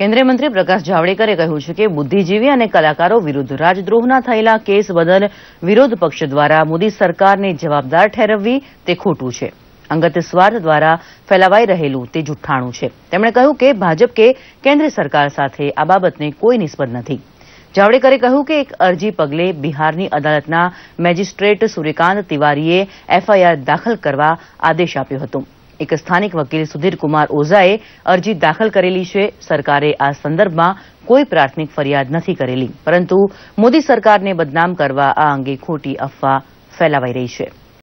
કેન્દ્રીય મંત્રી પ્રકાશ જાવડેકરે કહ્યું છે કે બુદ્ધિજીવી અને કલાકારો વિરુદ્ધ રાજદ્રોહના થયેલા કેસ બદલ વિરોધ પક્ષ દ્વારા મોદી સરકારને જવાબદાર ઠેરવવી તે ખોટું છે અંગત સ્વાર્થ દ્વારા ફેલાવાઈ રહેલું તે જુઠ્ઠાણું છે તેમણે કહ્યું કે ભાજપ કે કેન્દ્ર સરકાર સાથે આ બાબતને કોઈ નિસ્બત નથી જાવડેકરે કહ્યું કે એક અરજી પગલે બિહારની અદાલતના મેજિસ્ટ્રેટ સૂર્યકાંત તિવારીએ એફઆઈઆર દાખલ કરવા આદેશ આપ્યો હતો એક સ્થાનિક વકીલ સુધીર કુમાર ઓઝાએ અરજી દાખલ કરેલી છે સરકારે આ સંદર્ભમાં કોઈ પ્રાથમિક ફરિયાદ નથી કરેલી પરંતુ મોદી સરકારને બદનામ કરવા આ અંગે ખોટી અફવા ફેલાવાઈ રહી છે